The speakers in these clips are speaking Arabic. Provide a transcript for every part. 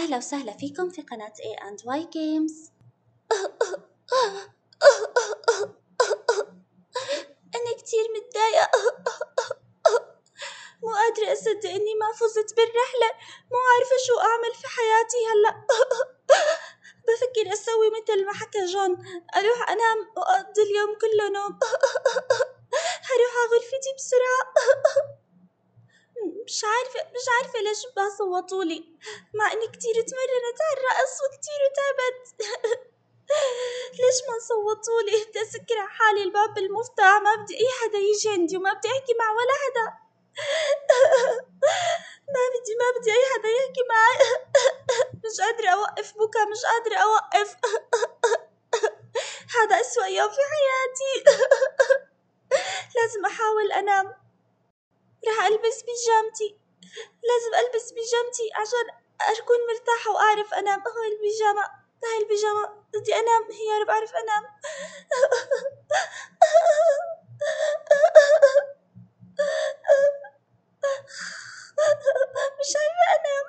أهلا وسهلا فيكم في قناة A and Y Games أنا كتير متضايقة مو قادرة أصدق إني ما فزت بالرحلة مو عارفة شو أعمل في حياتي هلأ بفكر أسوي مثل ما حكى جون أروح أنام وأقضي اليوم كله نوم هروح على غرفتي بسرعة مش عارفة مش عارفة ليش صوتوا لي مع اني كتير تمرنت على الرقص وكتير تعبت ليش ما صوتوا لي بدي اسكر على حالي الباب بالمفتاح ما بدي اي حدا يجي عندي وما بدي احكي مع ولا حدا ما بدي ما بدي اي حدا يحكي معي مش قادرة اوقف بكا مش قادرة اوقف هذا اسوأ يوم في حياتي لازم احاول انام راح ألبس بيجامتي لازم ألبس بيجامتي عشان أكون مرتاحة وأعرف أنام هاي البيجامة هاي البيجامة بدي أنام يا رب أعرف أنام مش عارفة أنام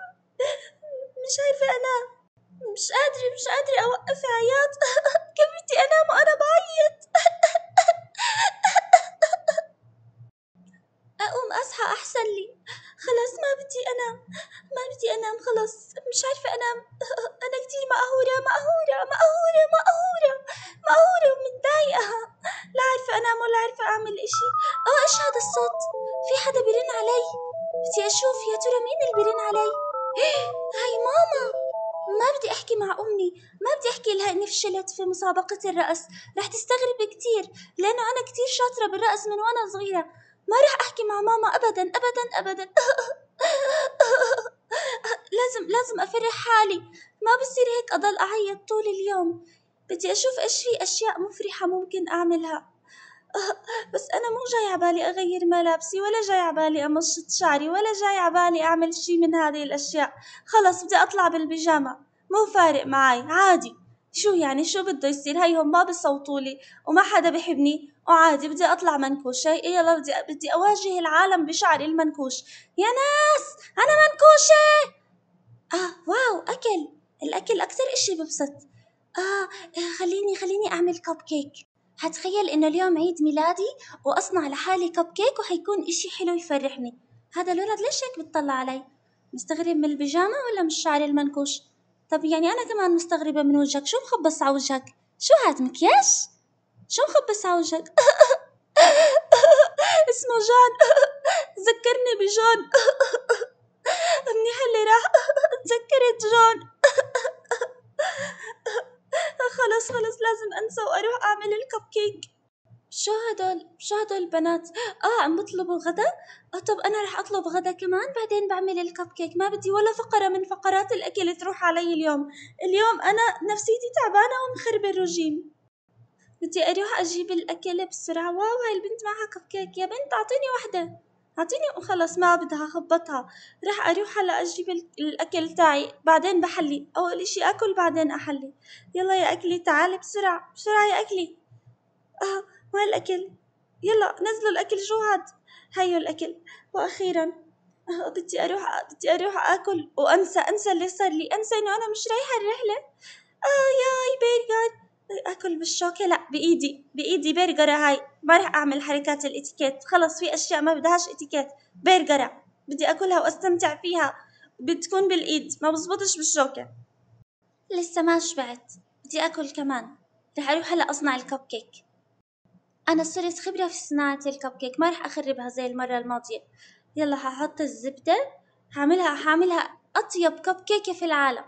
مش عارفة أنام مش قادرة مش قادرة أوقف عياط كيف بدي أنام وأنا بعيط أقوم أصحى أحسن لي خلاص ما بدي أنام ما بدي أنام خلاص مش عارفة أنام أنا كتير مقهورة مقهورة مقهورة مقهورة مقهورة ومتضايقة لا عارفة أنام ولا عارفة أعمل إشي أه إيش هذا الصوت في حدا بيرن علي بدي أشوف يا ترى مين اللي بيرن علي هاي ماما ما بدي أحكي مع أمي ما بدي أحكي لها إني فشلت في مسابقة الرقص رح تستغرب كتير لأنه أنا كتير شاطرة بالرقص من وأنا صغيرة ما راح أحكي مع ماما أبدا أبدا أبدا لازم لازم أفرح حالي ما بصير هيك أضل أعيط طول اليوم بدي أشوف إيش في أشياء مفرحة ممكن أعملها بس أنا مو جاي عبالي أغير ملابسي ولا جاي عبالي أمشط شعري ولا جاي عبالي أعمل شي من هذه الأشياء خلص بدي أطلع بالبيجامة مو فارق معي عادي شو يعني شو بده يصير هيهم ما بصوتوا لي وما حدا بحبني وعادي بدي اطلع منكوشه إيه، يلا بدي بدي اواجه العالم بشعري المنكوش يا ناس انا منكوشه اه واو اكل الاكل اكثر اشي ببسط اه خليني خليني اعمل كب كيك هتخيل انه اليوم عيد ميلادي واصنع لحالي كب كيك وحيكون اشي حلو يفرحني هذا الولد ليش هيك بتطلع علي مستغرب من البيجامه ولا من الشعر المنكوش طب يعني أنا كمان مستغربة من وجهك شو مخبص على وجهك شو هاد مكياج شو مخبص على وجهك اسمه جان ذكرني بجون منيح اللي راح تذكرت جون خلص خلص لازم انسى واروح اعمل الكب كيك شو هدول شو هدول البنات اه عم بطلبوا غدا آه طب انا رح اطلب غدا كمان بعدين بعمل الكب كيك ما بدي ولا فقره من فقرات الاكل تروح علي اليوم اليوم انا نفسيتي تعبانه ومخربه الرجيم بدي اروح اجيب الاكل بسرعه واو هاي البنت معها كب كيك يا بنت اعطيني وحده اعطيني وخلص ما بدها خبطها رح اروح هلا اجيب الاكل تاعي بعدين بحلي اول اشي اكل بعدين احلي يلا يا اكلي تعالي بسرعه بسرعه يا اكلي آه. وين الأكل؟ يلا نزلوا الأكل جوعت هيو الأكل وأخيرا أه، بدي أروح بدي أروح آكل وأنسى أنسى اللي صار لي أنسى إنه أنا مش رايحة الرحلة آه ياي برجر اكل بالشوكة لا بايدي بايدي برجرة هاي ما رح اعمل حركات الاتيكيت خلص في اشياء ما بدهاش اتيكيت برجرة بدي اكلها واستمتع فيها بتكون بالايد ما بزبطش بالشوكة لسه ما شبعت بدي اكل كمان رح اروح هلا اصنع الكب كيك أنا صرت خبرة في صناعة الكب كيك ما راح أخربها زي المرة الماضية يلا هحط الزبدة هعملها هعملها أطيب كب كيكة في العالم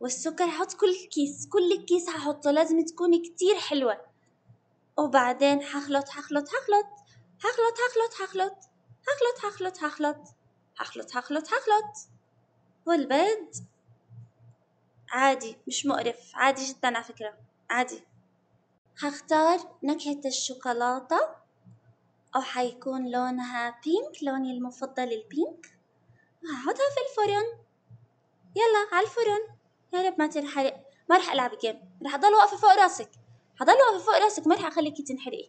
والسكر هحط كل كيس كل كيس هحطه لازم تكون كتير حلوة وبعدين هخلط هخلط هخلط هخلط هخلط هخلط هخلط هخلط هخلط هخلط هخلط هخلط والبيض عادي مش مقرف عادي جدا على فكرة عادي هختار نكهة الشوكولاتة أو حيكون لونها بينك لوني المفضل البينك وهحطها في الفرن يلا على الفرن يا رب ما تنحرق ما رح ألعب جيم رح أضل واقفة فوق راسك هضل واقفة فوق راسك ما رح أخليكي تنحرقي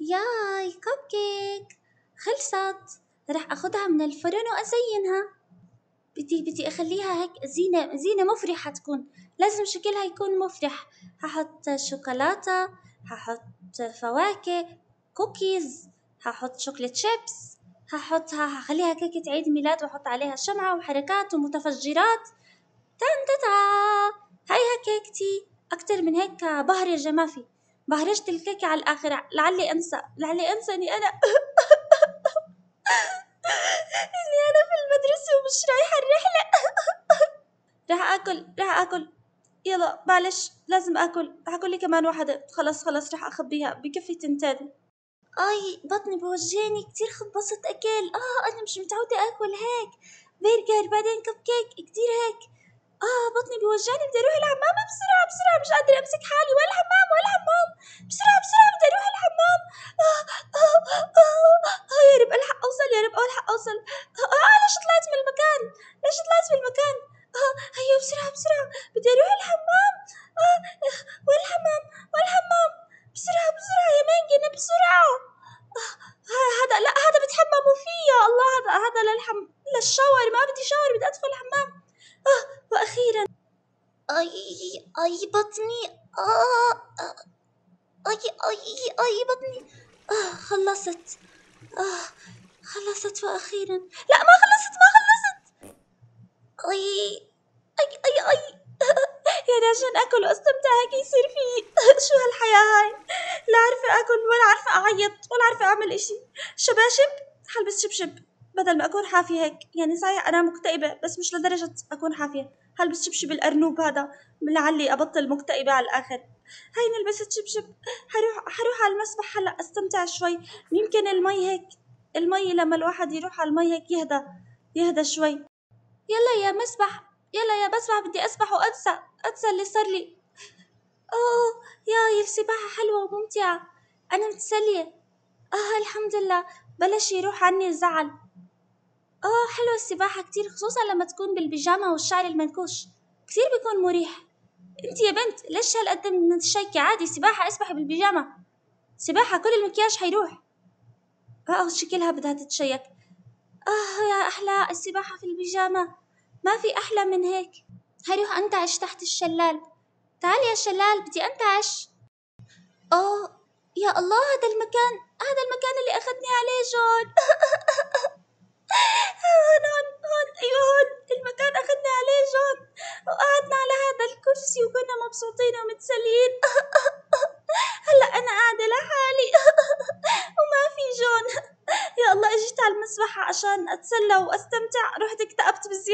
ياي كب كيك خلصت رح أخدها من الفرن وأزينها بدي بدي اخليها هيك زينة زينة مفرحة تكون لازم شكلها يكون مفرح هحط شوكولاتة هحط فواكه كوكيز هحط شوكليت شيبس هحطها هخليها كيكة عيد ميلاد واحط عليها شمعة وحركات ومتفجرات تن تتا هيها كيكتي أكتر من هيك بهرجة ما في بهرجة الكيكة على الآخر لعلي أنسى لعلي أنسى إني أنا اني انا في المدرسة ومش رايحة الرحلة راح اكل راح اكل يلا معلش لازم اكل اكل لي كمان واحدة خلاص خلاص راح اخبيها بكفي تنتين اي بطني بوجعني كتير خبصت اكل اه انا مش متعودة اكل هيك برجر بعدين كب كيك كتير هيك اه بطني بيوجعني بدي اروح الحمام بسرعه بسرعه مش قادره امسك حالي ولا حمام ولا حمام بسرعه بسرعه بدي اروح الحمام آه آه آه, آه،, آه، يا رب الحق اوصل يا رب الحق اوصل آه،, آه, ليش طلعت من المكان ليش طلعت من المكان آه هيا أيوة، بسرعه بسرعه بدي اروح الحمام آه وين الحمام وين الحمام بسرعه بسرعه يا مانجن بسرعه هذا لا هذا بتحمموا فيه يا الله هذا هذا للحم للشاور ما بدي شاور بدي ادخل الحمام آه وأخيرا أي أي بطني آه أي أي أي بطني آه خلصت آه خلصت وأخيرا لا ما خلصت ما خلصت أي أي أي أي يعني عشان أكل وأستمتع هيك يصير في شو هالحياة هاي لا عارفة أكل ولا عارفة أعيط ولا عارفة أعمل إشي شباشب حلبس شبشب بدل ما أكون حافية هيك يعني صحيح أنا مكتئبة بس مش لدرجة أكون حافية هلبس شبشب الأرنوب هذا لعلي أبطل مكتئبة على الآخر هاي لبست شبشب حروح حروح على المسبح هلا أستمتع شوي يمكن المي هيك المي لما الواحد يروح على المي هيك يهدى يهدى شوي يلا يا مسبح يلا يا مسبح بدي أسبح وأنسى أنسى اللي صار لي أوه يا السباحة حلوة وممتعة أنا متسلية آه الحمد لله بلش يروح عني الزعل اه حلوة السباحة كتير خصوصا لما تكون بالبيجامة والشعر المنكوش كتير بيكون مريح انت يا بنت ليش هالقد من الشيكة عادي سباحة اسبحي بالبيجامة سباحة كل المكياج حيروح اه شكلها بدها تتشيك اه يا احلى السباحة في البيجامة ما في احلى من هيك هروح انتعش تحت الشلال تعال يا شلال بدي انتعش اه يا الله هذا المكان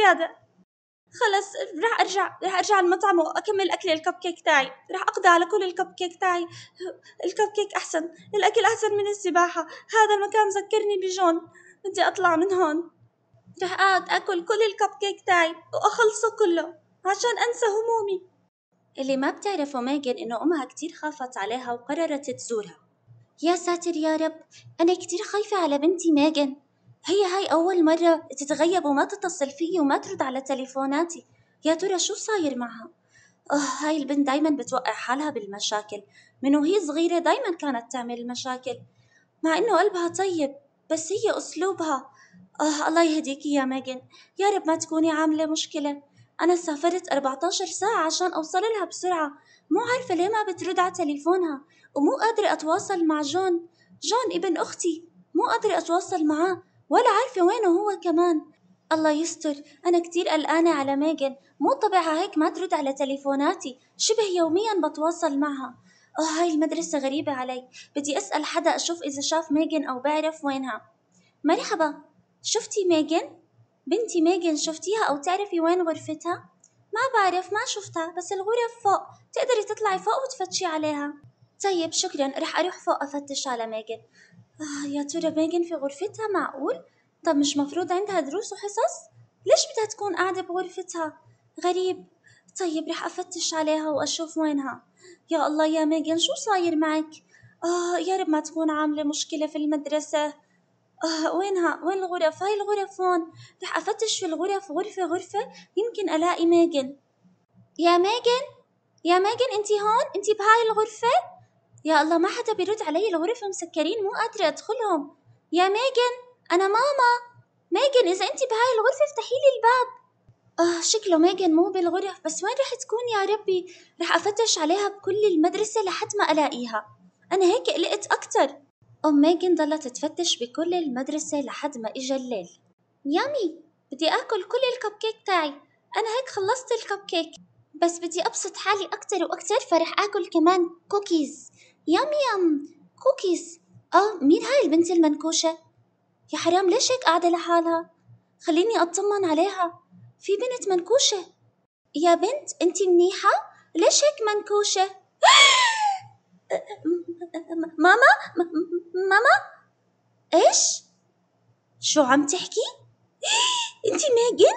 زيادة خلص راح ارجع راح ارجع المطعم واكمل اكل الكب كيك تاعي راح اقضي على كل الكب كيك تاعي الكب كيك احسن الاكل احسن من السباحة هذا المكان ذكرني بجون بدي اطلع من هون راح اقعد اكل كل الكب كيك تاعي واخلصه كله عشان انسى همومي اللي ما بتعرفه ميغن إنه أمها كتير خافت عليها وقررت تزورها يا ساتر يا رب أنا كتير خايفة على بنتي ميغن هي هاي أول مرة تتغيب وما تتصل فيي وما ترد على تليفوناتي يا ترى شو صاير معها؟ أه هاي البنت دايما بتوقع حالها بالمشاكل من وهي صغيرة دايما كانت تعمل المشاكل مع إنه قلبها طيب بس هي أسلوبها آه الله يهديكي يا ميغن يا رب ما تكوني عاملة مشكلة أنا سافرت 14 ساعة عشان أوصل لها بسرعة مو عارفة ليه ما بترد على تليفونها ومو قادرة أتواصل مع جون جون ابن أختي مو قادرة أتواصل معاه ولا عارفة وينه هو كمان الله يستر أنا كتير قلقانة على ميغن مو طبعها هيك ما ترد على تليفوناتي شبه يوميا بتواصل معها أوه هاي المدرسة غريبة علي بدي أسأل حدا أشوف إذا شاف ميغن أو بعرف وينها مرحبا شفتي ميغن؟ بنتي ميغن شفتيها أو تعرفي وين غرفتها؟ ما بعرف ما شفتها بس الغرف فوق تقدري تطلعي فوق وتفتشي عليها طيب شكرا رح أروح فوق أفتش على ميغن آه يا ترى ميغن في غرفتها معقول؟ طب مش مفروض عندها دروس وحصص؟ ليش بدها تكون قاعدة بغرفتها؟ غريب طيب رح أفتش عليها وأشوف وينها يا الله يا ميغن شو صاير معك؟ آه يا رب ما تكون عاملة مشكلة في المدرسة آه وينها؟ وين الغرف؟ هاي الغرف هون رح أفتش في الغرف غرفة غرفة يمكن ألاقي ميغن يا ميغن؟ يا ميغن انتي هون؟ انتي بهاي الغرفة؟ يا الله ما حدا بيرد علي الغرفة مسكرين مو قادرة أدخلهم يا ميغن أنا ماما ميغن إذا أنت بهاي الغرفة افتحي لي الباب آه شكله ميغن مو بالغرف بس وين رح تكون يا ربي رح أفتش عليها بكل المدرسة لحد ما ألاقيها أنا هيك قلقت أكتر أم ميغن ضلت تفتش بكل المدرسة لحد ما إجا الليل يامي بدي آكل كل الكب كيك تاعي أنا هيك خلصت الكب كيك بس بدي أبسط حالي أكتر وأكتر فرح آكل كمان كوكيز يم يم كوكيز اه مين هاي البنت المنكوشة؟ يا حرام ليش هيك قاعدة لحالها؟ خليني أطمن عليها في بنت منكوشة يا بنت أنت منيحة؟ ليش هيك منكوشة؟ ماما ماما ايش؟ شو عم تحكي؟ أنت ميغن؟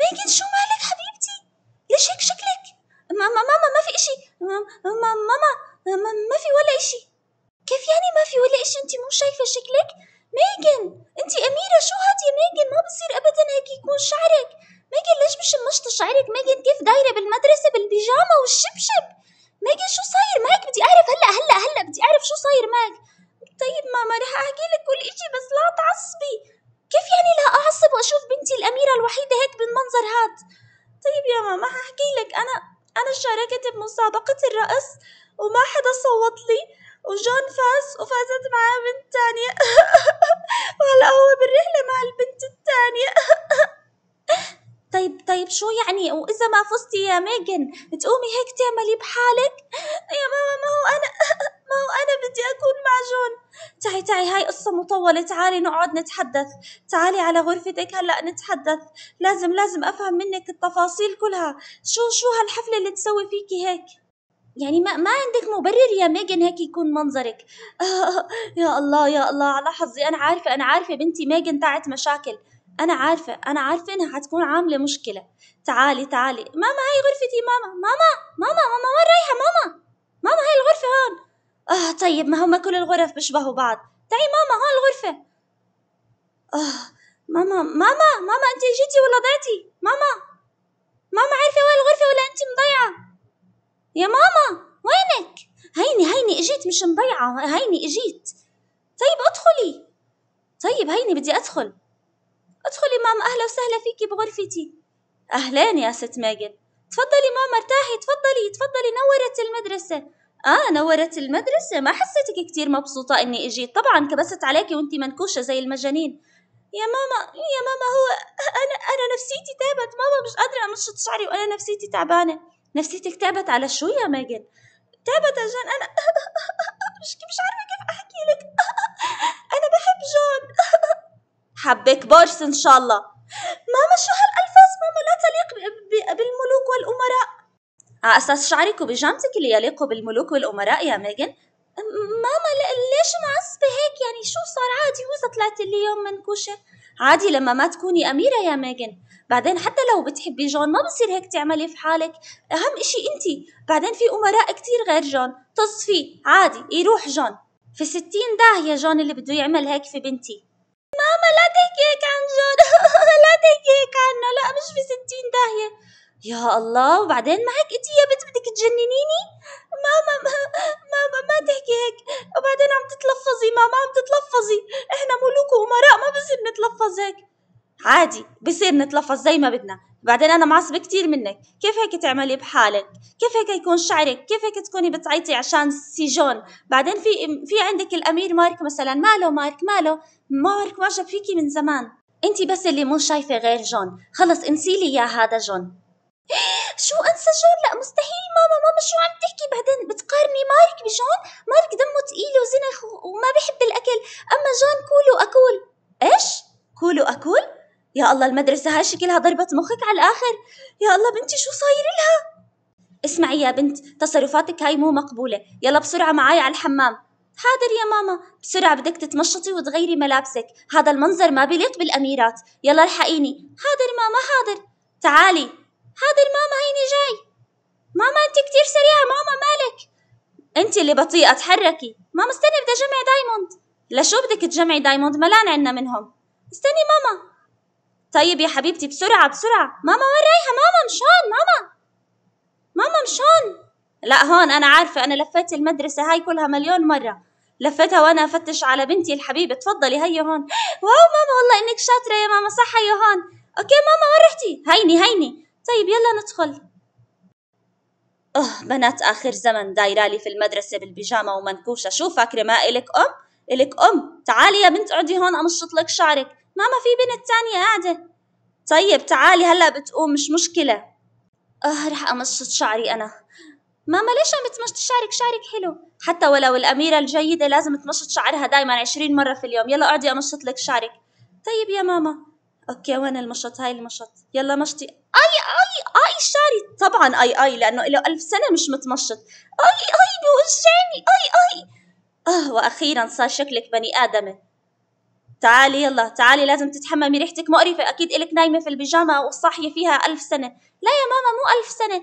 ميغن شو مالك حبيبتي؟ ليش هيك شكلك؟ ماما ماما ما في اشي ماما ماما أه، ما, ما في ولا إشي كيف يعني ما في ولا إشي أنت مو شايفة شكلك ميغن أنت أميرة شو هاد يا ميغن ما بصير أبدا هيك يكون شعرك ميغن ليش مش مشط شعرك ميغن كيف دايرة بالمدرسة بالبيجامة والشبشب ميغن شو صاير معك بدي أعرف هلا هلا هلا بدي أعرف شو صاير معك طيب ماما رح أحكي لك كل إشي بس لا تعصبي كيف يعني لا أعصب وأشوف بنتي الأميرة الوحيدة هيك بالمنظر هاد طيب يا ماما احكي لك أنا أنا شاركت بمسابقة الرقص وما حدا صوت لي وجون فاز وفازت معاه بنت تانية وهلا هو بالرحلة مع البنت التانية طيب طيب شو يعني وإذا ما فزتي يا ميغن تقومي هيك تعملي بحالك يا ماما ما هو أنا ما هو أنا بدي أكون مع جون تعي تعي هاي قصة مطولة تعالي نقعد نتحدث تعالي على غرفتك هلأ نتحدث لازم لازم أفهم منك التفاصيل كلها شو شو هالحفلة اللي تسوي فيكي هيك يعني ما ما عندك مبرر يا ميغن هيك يكون منظرك آه، يا الله يا الله على حظي انا عارفه انا عارفه بنتي ميغن تاعت مشاكل انا عارفه انا عارفه انها حتكون عامله مشكله تعالي تعالي ماما هاي غرفتي ماما ماما ماما ماما وين رايحه ماما ماما هاي الغرفه هون اه طيب ما هم كل الغرف بيشبهوا بعض تعي ماما هون الغرفه اه ماما ماما ماما انت جيتي ولا ضعتي ماما ماما عارفه وين الغرفه ولا انت مضيعه يا ماما وينك؟ هيني هيني اجيت مش مضيعة هيني اجيت طيب ادخلي طيب هيني بدي ادخل ادخلي ماما اهلا وسهلا فيكي بغرفتي اهلين يا ست ماجد تفضلي ماما ارتاحي تفضلي تفضلي نورت المدرسة اه نورت المدرسة ما حسيتك كتير مبسوطة اني اجيت طبعا كبست عليكي وانتي منكوشة زي المجانين يا ماما يا ماما هو انا انا نفسيتي تعبت ماما مش قادرة امشط شعري وانا نفسيتي تعبانة نفسيتك تعبت على شو يا ماجد تعبت عشان انا مش مش عارفه كيف احكي لك انا بحب جون حبك بورس ان شاء الله ماما شو هالالفاظ ماما لا تليق بالملوك والامراء على اساس شعرك وبيجامتك اللي يليق بالملوك والامراء يا ميغن ماما ليش معصبة هيك يعني شو صار عادي وإذا طلعت اليوم منكوشة عادي لما ما تكوني أميرة يا ميغن بعدين حتى لو بتحبي جون ما بصير هيك تعملي في حالك اهم اشي انتي بعدين في امراء كتير غير جون تصفي عادي يروح جون في ستين داهية جون اللي بده يعمل هيك في بنتي ماما لا تحكي هيك عن جون لا تحكي هيك عنه لا مش في ستين داهية يا الله وبعدين ما هيك انت يا بنت بدك تجننيني ماما ما ماما ما تحكي هيك وبعدين عم تتلفظي ماما عم تتلفظي احنا ملوك وامراء ما بصير نتلفظ هيك عادي بصير نتلفظ زي ما بدنا بعدين انا معصبه كتير منك كيف هيك تعملي بحالك كيف هيك يكون شعرك كيف هيك تكوني بتعيطي عشان سيجون بعدين في في عندك الامير مارك مثلا ماله مارك ماله مارك معجب فيكي من زمان انت بس اللي مو شايفه غير جون خلص انسي لي يا هذا جون شو انسى جون لا مستحيل ماما ماما شو عم تحكي بعدين بتقارني مارك بجون مارك دمه تقيل وزنخ وما بحب الاكل اما جون كول واكول ايش كول واكول يا الله المدرسة هاي شكلها ضربت مخك على الآخر يا الله بنتي شو صاير لها اسمعي يا بنت تصرفاتك هاي مو مقبولة يلا بسرعة معاي على الحمام حاضر يا ماما بسرعة بدك تتمشطي وتغيري ملابسك هذا المنظر ما بيليق بالأميرات يلا الحقيني حاضر ماما حاضر تعالي حاضر ماما هيني جاي ماما انت كتير سريعة ماما مالك انت اللي بطيئة تحركي ماما استني بدي اجمع دايموند لشو بدك تجمعي دايموند ملان عنا منهم استني ماما طيب يا حبيبتي بسرعة بسرعة ماما وين رايحة ماما مشان ماما ماما مشان لا هون أنا عارفة أنا لفيت المدرسة هاي كلها مليون مرة لفتها وأنا أفتش على بنتي الحبيبة تفضلي هيا هون واو ماما والله إنك شاطرة يا ماما صح هيا هون أوكي ماما وين رحتي هيني هيني طيب يلا ندخل أوه بنات آخر زمن دايرالي في المدرسة بالبيجامة ومنكوشة شو فاكرة ما إلك أم؟ إلك أم تعالي يا بنت اقعدي هون أمشط لك شعرك ماما في بنت تانية قاعدة طيب تعالي هلا بتقوم مش مشكلة اه رح امشط شعري انا ماما ليش عم تمشط شعرك شعرك حلو حتى ولو الاميرة الجيدة لازم تمشط شعرها دايما عشرين مرة في اليوم يلا اقعدي امشط لك شعرك طيب يا ماما اوكي وين المشط هاي المشط يلا مشطي اي اي اي شعري طبعا اي اي لانه له ألف سنة مش متمشط اي اي بوجعني اي اي اه واخيرا صار شكلك بني ادمة تعالي يلا تعالي لازم تتحممي ريحتك مقرفة أكيد إلك نايمة في البيجامة والصاحية فيها ألف سنة لا يا ماما مو ألف سنة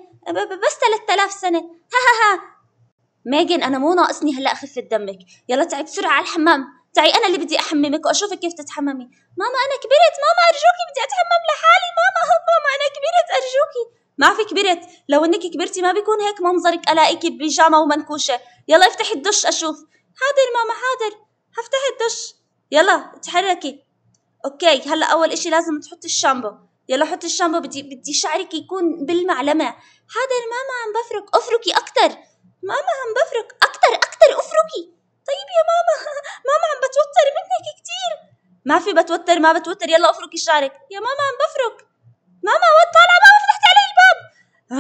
بس ثلاثة آلاف سنة ها ها ها ميغن أنا مو ناقصني هلأ خفة دمك يلا تعي بسرعة على الحمام تعي أنا اللي بدي أحممك وأشوفك كيف تتحممي ماما أنا كبرت ماما أرجوكي بدي أتحمم لحالي ماما ماما أنا كبرت أرجوكي ما في كبرت لو انك كبرتي ما بيكون هيك منظرك الاقيكي بيجامه ومنكوشه يلا افتحي الدش اشوف حاضر ماما حاضر هفتح الدش يلا اتحركي اوكي هلا اول اشي لازم تحطي الشامبو يلا حطي الشامبو بدي بدي شعرك يكون بالمعلمه هذا ماما عم بفرك افركي اكثر ماما عم بفرك اكثر اكثر افركي طيب يا ماما ماما عم بتوتر منك كثير ما في بتوتر ما بتوتر يلا افركي شعرك يا ماما عم بفرك ماما طالعه ماما فتحت علي الباب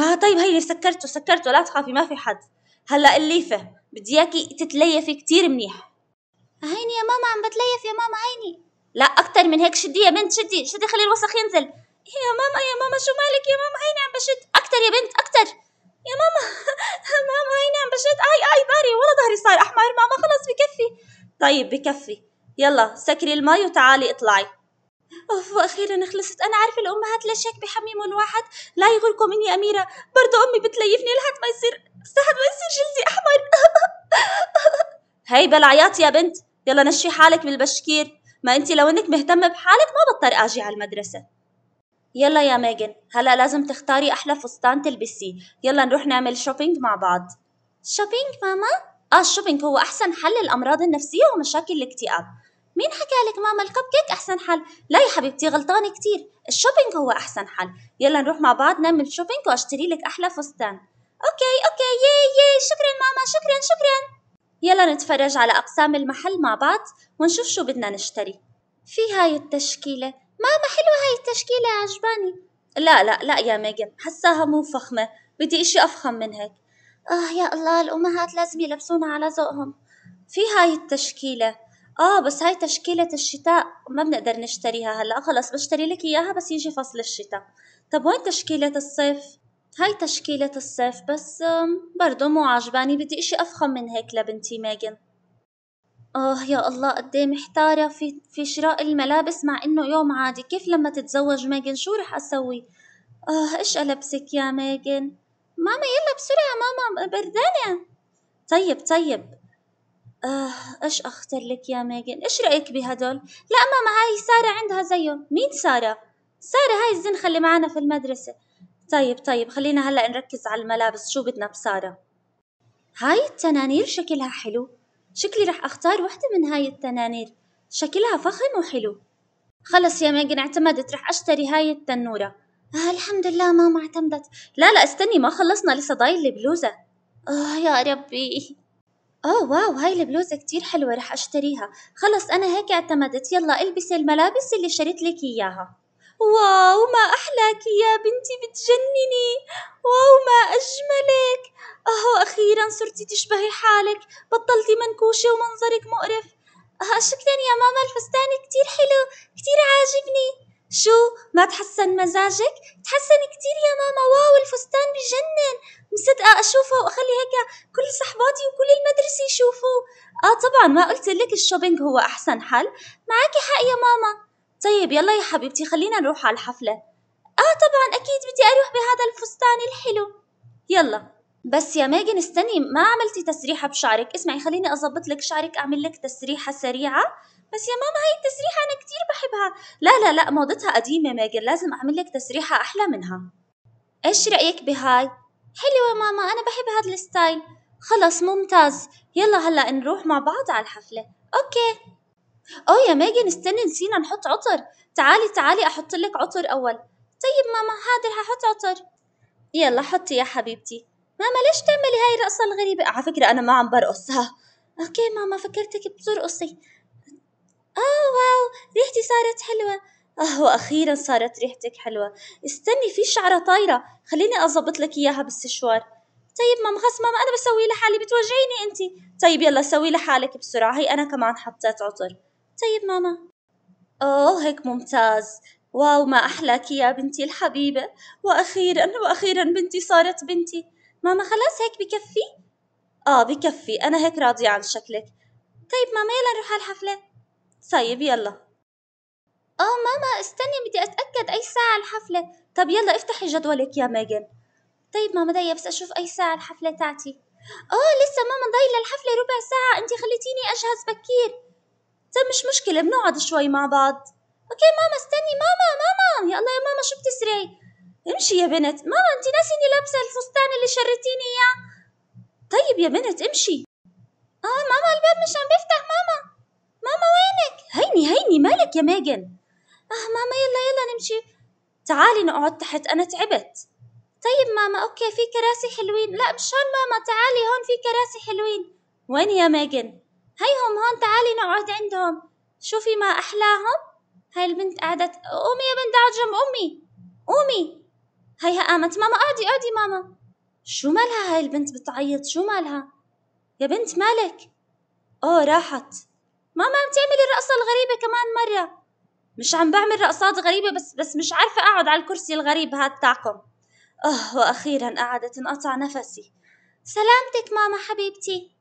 اه طيب هيني سكرته سكرته لا تخافي ما في حد هلا الليفه بدي اياكي تتليفي كثير منيح هيني يا ماما عم بتليف يا ماما هيني لا اكتر من هيك شدي يا بنت شدي شدي خلي الوسخ ينزل يا ماما يا ماما شو مالك يا ماما هيني عم بشد اكتر يا بنت اكتر يا ماما ماما هيني عم بشد اي اي باري والله ظهري صار احمر ماما خلص بكفي طيب بكفي يلا سكري المي وتعالي اطلعي اوف واخيرا خلصت انا عارفه الامهات ليش هيك بحمموا الواحد لا يغركم مني اميره برضه امي بتليفني لحد ما يصير لحد ما يصير جلدي احمر هي بلا عياط يا بنت يلا نشي حالك بالبشكير ما انت لو انك مهتمه بحالك ما بضطر اجي على المدرسه يلا يا ميغن هلا لازم تختاري احلى فستان تلبسيه يلا نروح نعمل شوبينج مع بعض شوبينج ماما اه الشوبينج هو احسن حل للامراض النفسيه ومشاكل الاكتئاب مين حكى لك ماما الكب كيك احسن حل لا يا حبيبتي غلطانه كتير الشوبينج هو احسن حل يلا نروح مع بعض نعمل شوبينج واشتري لك احلى فستان اوكي اوكي ياي ياي شكرا ماما شكرا شكرا يلا نتفرج على أقسام المحل مع بعض ونشوف شو بدنا نشتري في هاي التشكيلة ماما حلوة هاي التشكيلة عجباني لا لا لا يا ميغن حساها مو فخمة بدي إشي أفخم من هيك آه يا الله الأمهات لازم يلبسونا على ذوقهم في هاي التشكيلة آه بس هاي تشكيلة الشتاء ما بنقدر نشتريها هلأ خلص بشتري لك إياها بس يجي فصل الشتاء طب وين تشكيلة الصيف؟ هاي تشكيلة الصيف بس برضه مو عجباني بدي اشي افخم من هيك لبنتي ميغن آه يا الله قد إيه محتارة في في شراء الملابس مع إنه يوم عادي، كيف لما تتزوج ميغن شو رح أسوي؟ آه إيش ألبسك يا ميغن؟ ماما يلا بسرعة ماما بردانة طيب طيب آه إيش اختر لك يا ميغن؟ إيش رأيك بهدول؟ لا ماما هاي سارة عندها زيه مين سارة؟ سارة هاي الزنخة اللي معنا في المدرسة، طيب طيب خلينا هلأ نركز على الملابس شو بدنا بسارة هاي التنانير شكلها حلو شكلي رح أختار وحدة من هاي التنانير شكلها فخم وحلو خلص يا ميغن اعتمدت رح أشتري هاي التنورة آه الحمد لله ماما اعتمدت لا لا استني ما خلصنا لسه ضايل البلوزة آه يا ربي اوه واو هاي البلوزة كتير حلوة رح اشتريها خلص انا هيك اعتمدت يلا البسي الملابس اللي شريت لك اياها واو ما أحلاكِ يا بنتي بتجنني، واو ما أجملك، أهو أخيرًا صرتِ تشبهي حالك، بطلتِ منكوشة ومنظرك مقرف، شكرًا يا ماما الفستان كتير حلو كتير عاجبني، شو ما تحسن مزاجك؟ تحسن كتير يا ماما واو الفستان بجنن مصدقة أشوفه وأخلي هيك كل صحباتي وكل المدرسة يشوفوه، آه طبعًا ما قلت لك الشوبينج هو أحسن حل؟ معك حق يا ماما. طيب يلا يا حبيبتي خلينا نروح على الحفلة آه طبعا أكيد بدي أروح بهذا الفستان الحلو يلا بس يا ميغن استني ما عملتي تسريحة بشعرك اسمعي خليني أظبط لك شعرك أعمل لك تسريحة سريعة بس يا ماما هاي التسريحة أنا كتير بحبها لا لا لا موضتها قديمة ميغن لازم أعمل لك تسريحة أحلى منها إيش رأيك بهاي؟ حلوة ماما أنا بحب هذا الستايل خلص ممتاز يلا هلأ نروح مع بعض على الحفلة أوكي اه يا ماجن استني نسينا نحط عطر تعالي تعالي احط لك عطر اول طيب ماما حاضر هحط عطر يلا حطي يا حبيبتي ماما ليش تعملي هاي الرقصة الغريبة على فكرة انا ما عم برقصها اوكي ماما فكرتك بترقصي اه واو ريحتي صارت حلوة اه واخيرا صارت ريحتك حلوة استني في شعرة طايرة خليني اظبط لك اياها بالسشوار طيب ماما خلص ماما انا بسوي لحالي بتوجعيني انت طيب يلا سوي لحالك بسرعه هي انا كمان حطيت عطر طيب ماما أوه هيك ممتاز واو ما أحلاك يا بنتي الحبيبة وأخيرا وأخيرا بنتي صارت بنتي ماما خلاص هيك بكفي؟ آه بكفي أنا هيك راضية عن شكلك طيب ماما يلا نروح على الحفلة طيب يلا آه ماما استني بدي أتأكد أي ساعة الحفلة طب يلا افتحي جدولك يا ميغن طيب ماما داية بس أشوف أي ساعة الحفلة تاعتي آه لسه ماما ضايلة الحفلة ربع ساعة أنت خليتيني أجهز بكير طيب مش مشكلة بنقعد شوي مع بعض اوكي ماما استني ماما ماما يا الله يا ماما شو بتسري امشي يا بنت ماما انت ناسيني لابسة الفستان اللي شريتيني اياه طيب يا بنت امشي اه ماما الباب مش عم بيفتح ماما ماما وينك هيني هيني مالك يا ميغن اه ماما يلا يلا نمشي تعالي نقعد تحت أنا تعبت طيب ماما أوكي في كراسي حلوين لا مشان ماما تعالي هون في كراسي حلوين وين يا ميغن هيهم هون تعالي نقعد عندهم شوفي ما أحلاهم هاي البنت قعدت قومي يا بنت اقعد جنب أمي قومي هيها قامت ماما اقعدي اقعدي ماما شو مالها هاي البنت بتعيط شو مالها يا بنت مالك اوه راحت ماما عم تعملي الرقصة الغريبة كمان مرة مش عم بعمل رقصات غريبة بس بس مش عارفة أقعد على الكرسي الغريب هاد تاعكم أه وأخيرا قعدت انقطع نفسي سلامتك ماما حبيبتي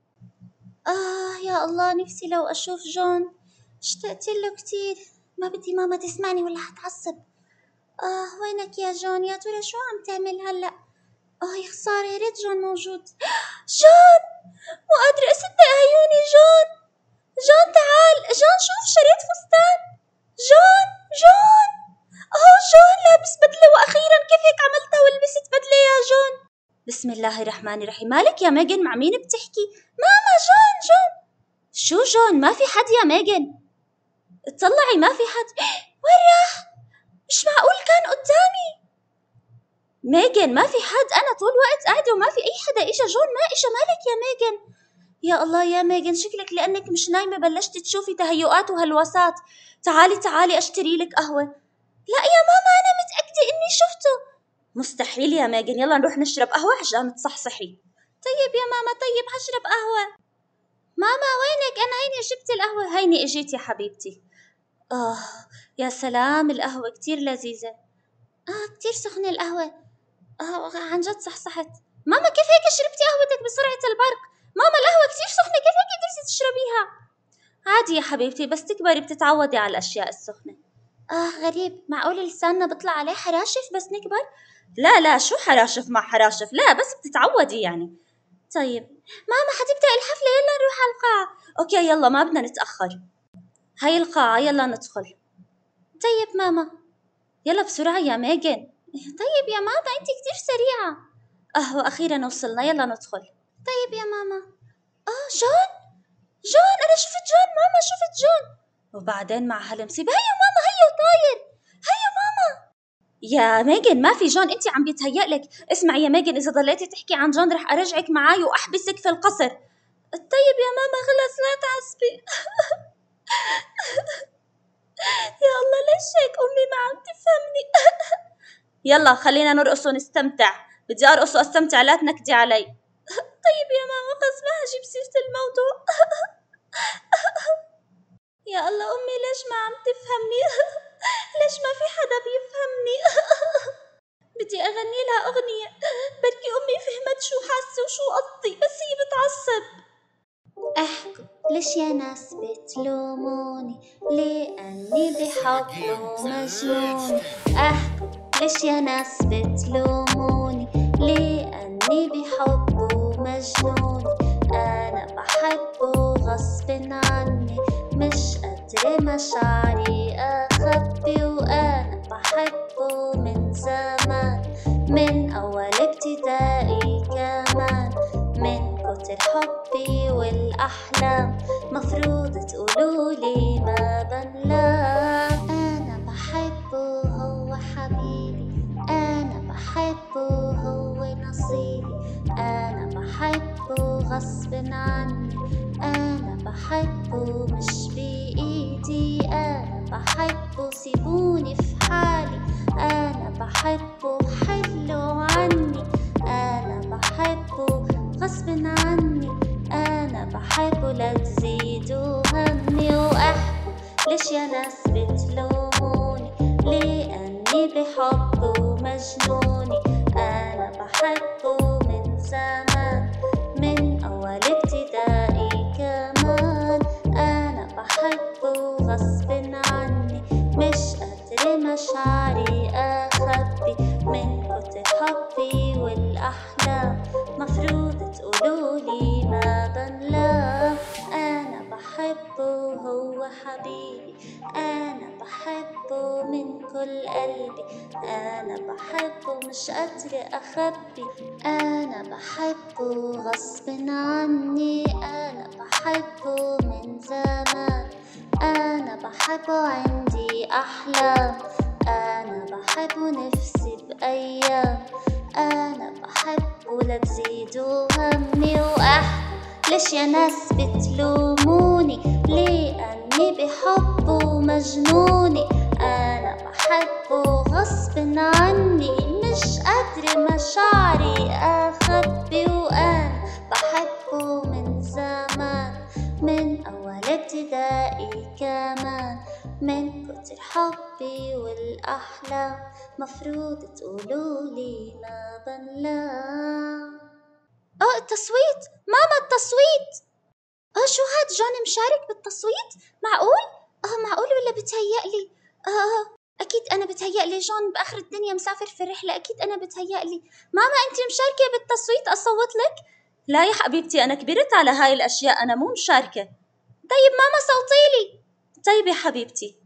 آه يا الله نفسي لو أشوف جون اشتقت له كتير ما بدي ماما تسمعني ولا حتعصب آه وينك يا جون يا ترى شو عم تعمل هلأ آه يا خسارة يا ريت جون موجود جون مو قادرة أصدق عيوني جون جون تعال جون شوف شريط فستان جون جون آه جون لابس بدلة وأخيرا كيف هيك عملتها ولبست بدلة يا جون بسم الله الرحمن الرحيم مالك يا ميغن مع مين بتحكي ماما جون جون شو جون ما في حد يا ميغن اطلعي ما في حد وين راح مش معقول كان قدامي ميغن ما في حد انا طول الوقت قاعده وما في اي حدا اجا جون ما اجا مالك يا ميغن يا الله يا ميغن شكلك لانك مش نايمه بلشت تشوفي تهيؤات وهلوسات تعالي تعالي اشتري لك قهوه لا يا ماما انا متاكده اني شفته مستحيل يا ماجن يلا نروح نشرب قهوة عشان تصحصحي طيب يا ماما طيب هشرب قهوة ماما وينك أنا هيني جبت القهوة هيني إجيت يا حبيبتي آه يا سلام القهوة كتير لذيذة آه كتير سخنة القهوة آه عن جد صحصحت ماما كيف هيك شربتي قهوتك بسرعة البرق ماما القهوة كتير سخنة كيف هيك قدرتي تشربيها عادي يا حبيبتي بس تكبري بتتعودي على الأشياء السخنة آه غريب معقول لساننا بطلع عليه حراشف بس نكبر؟ لا لا شو حراشف مع حراشف لا بس بتتعودي يعني طيب ماما حتبدأ الحفلة يلا نروح على القاعة أوكي يلا ما بدنا نتأخر هاي القاعة يلا ندخل طيب ماما يلا بسرعة يا ميغن طيب يا ماما أنت كتير سريعة أه وأخيرا وصلنا يلا ندخل طيب يا ماما آه جون جون أنا شفت جون ماما شفت جون وبعدين مع هالمصيبة هيو ماما هيو هيو طاير هيو ماما يا ميغن ما في جون انت عم بيتهيألك اسمعي يا ميغن اذا ضليتي تحكي عن جون رح ارجعك معي واحبسك في القصر طيب يا ماما خلص لا تعصبي يا الله ليش هيك امي ما عم تفهمني يلا خلينا نرقص ونستمتع بدي ارقص واستمتع لا تنكدي علي طيب يا ماما خلص ما هجيب سيرة الموضوع يا الله أمي ليش ما عم تفهمني ليش ما في حدا بيفهمني بدي أغني لها أغنية بركي أمي فهمت شو حاسة وشو قصدي بس هي بتعصب أحكوا ليش يا ناس بتلوموني لأني بحبه مجنون أحكوا ليش يا ناس بتلوموني لأني بحبه مجنون أنا بحبه غصب عني مش قادرة مشاعري أخبي وأنا بحبه من زمان من أول ابتدائي كمان من كتر حبي والأحلام مفروض تقولولي ما بنلام أنا بحبه هو حبيبي أنا بحبه هو نصيبي أنا بحبه غصب عني أنا بحبه بحبه بإيدي أنا بحبه سيبوني في حالي أنا بحبه حلو عني أنا بحبه غصب عني أنا بحبه لا تزيدوا همي وأحبه ليش يا ناس قلبي أنا بحبه مش قادرة أخبي أنا بحبه غصب عني أنا بحبه من زمان أنا بحبه عندي أحلام أنا بحبه نفسي بأيام أنا بحبه لا تزيدوا همي وأحلى ليش يا ناس بتلوموني ليه أني بحبه مجنوني أنا بحبه غصب عني مش قادرة مشاعري أخبي وأنا بحبه من زمان من أول ابتدائي كمان من كتر حبي والأحلام مفروض تقولولي ما بنلام اه التصويت ماما التصويت اه شو هاد جوني مشارك بالتصويت معقول اه معقول ولا بتهيألي آه أكيد أنا بتهيأ لي جون بآخر الدنيا مسافر في الرحلة أكيد أنا بتهيأ لي ماما أنت مشاركة بالتصويت أصوت لك؟ لا يا حبيبتي أنا كبرت على هاي الأشياء أنا مو مشاركة طيب ماما صوتي لي طيب يا حبيبتي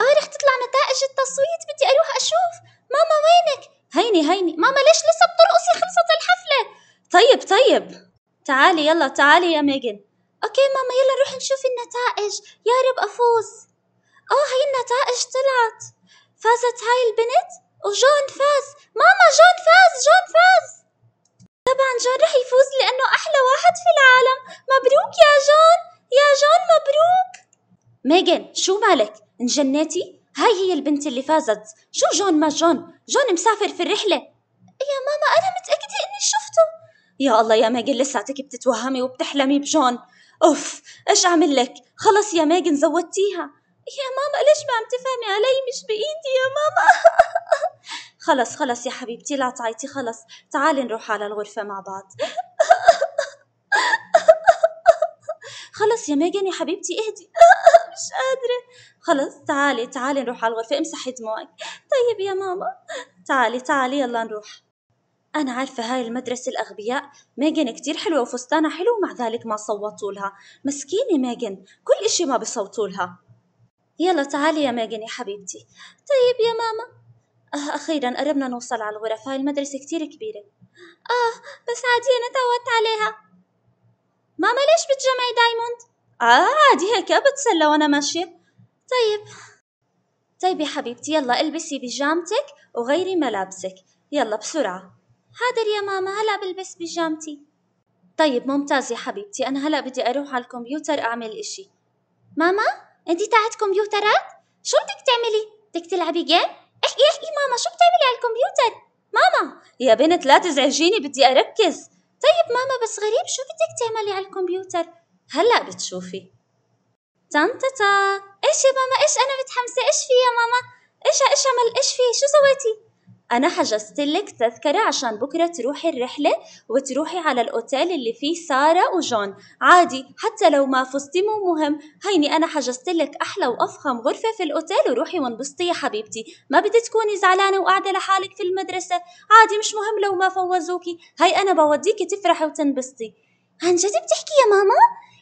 آه رح تطلع نتائج التصويت بدي أروح أشوف ماما وينك؟ هيني هيني ماما ليش لسه بترقصي خلصت الحفلة؟ طيب طيب تعالي يلا تعالي يا ميغن أوكي ماما يلا نروح نشوف النتائج يا رب أفوز اه هي النتائج طلعت فازت هاي البنت وجون فاز ماما جون فاز جون فاز طبعا جون رح يفوز لأنه أحلى واحد في العالم مبروك يا جون يا جون مبروك ميغن شو مالك انجنيتي هاي هي البنت اللي فازت شو جون ما جون جون مسافر في الرحلة يا ماما أنا متأكدة إني شفته يا الله يا ميغن لساتك بتتوهمي وبتحلمي بجون اوف ايش اعمل لك خلص يا ميغن زودتيها يا ماما ليش ما عم تفهمي علي مش بايدي يا ماما خلص خلص يا حبيبتي لا تعيطي خلص تعالي نروح على الغرفة مع بعض خلص يا ميغان يا حبيبتي اهدي مش قادرة خلص تعالي تعالي نروح على الغرفة امسحي دموعك طيب يا ماما تعالي تعالي يلا نروح أنا عارفة هاي المدرسة الأغبياء ميغان كتير حلوة وفستانها حلو ومع ذلك ما صوتوا لها مسكينة ميغان كل إشي ما بصوتوا لها يلا تعالي يا ماجن يا حبيبتي طيب يا ماما آه أخيرا قربنا نوصل على الغرف هاي المدرسة كتير كبيرة آه بس عادي أنا تعودت عليها ماما ليش بتجمعي دايموند؟ آه عادي هيك بتسلى وأنا ماشية طيب طيب يا حبيبتي يلا البسي بيجامتك وغيري ملابسك يلا بسرعة حاضر يا ماما هلا بلبس بيجامتي طيب ممتاز يا حبيبتي أنا هلا بدي أروح على الكمبيوتر أعمل إشي ماما انت تاعت كمبيوترات شو بدك تعملي بدك تلعبي جيم احكي احكي ماما شو بتعملي على الكمبيوتر ماما يا بنت لا تزعجيني بدي اركز طيب ماما بس غريب شو بدك تعملي على الكمبيوتر هلا بتشوفي تا ايش يا ماما ايش انا متحمسه ايش في يا ماما ايش ايش عمل ايش في شو سويتي أنا حجزت لك تذكرة عشان بكرة تروحي الرحلة وتروحي على الأوتيل اللي فيه سارة وجون عادي حتى لو ما فزتي مو مهم هيني أنا حجزت لك أحلى وأفخم غرفة في الأوتيل وروحي وانبسطي يا حبيبتي ما بدي تكوني زعلانة وقاعدة لحالك في المدرسة عادي مش مهم لو ما فوزوكي هاي أنا بوديكي تفرحي وتنبسطي عن جد بتحكي يا ماما؟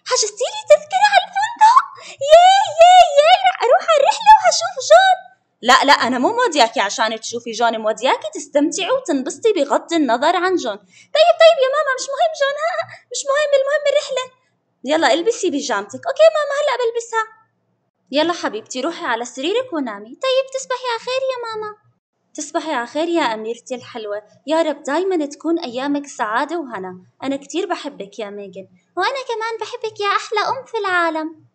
حجزتي لي تذكرة على الفندق؟ ياي ياي ياي رح أروح على الرحلة وهشوف جون لا لا انا مو مودياكي عشان تشوفي جون مودياكي تستمتعي وتنبسطي بغض النظر عن جون طيب طيب يا ماما مش مهم جون ها مش مهم المهم الرحله يلا البسي بيجامتك اوكي ماما هلا بلبسها يلا حبيبتي روحي على سريرك ونامي طيب تصبحي على خير يا ماما تصبحي على خير يا أميرتي الحلوة يا رب دايما تكون أيامك سعادة وهنا أنا كتير بحبك يا ميغن وأنا كمان بحبك يا أحلى أم في العالم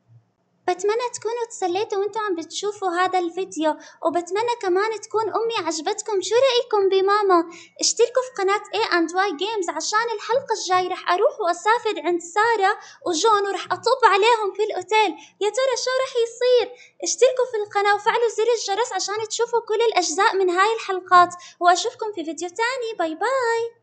بتمنى تكونوا تسليتوا وانتوا عم بتشوفوا هذا الفيديو وبتمنى كمان تكون أمي عجبتكم شو رأيكم بماما اشتركوا في قناة اي اند واي جيمز عشان الحلقة الجاي رح أروح وأسافر عند سارة وجون ورح أطب عليهم في الأوتيل يا ترى شو رح يصير اشتركوا في القناة وفعلوا زر الجرس عشان تشوفوا كل الأجزاء من هاي الحلقات وأشوفكم في فيديو تاني باي باي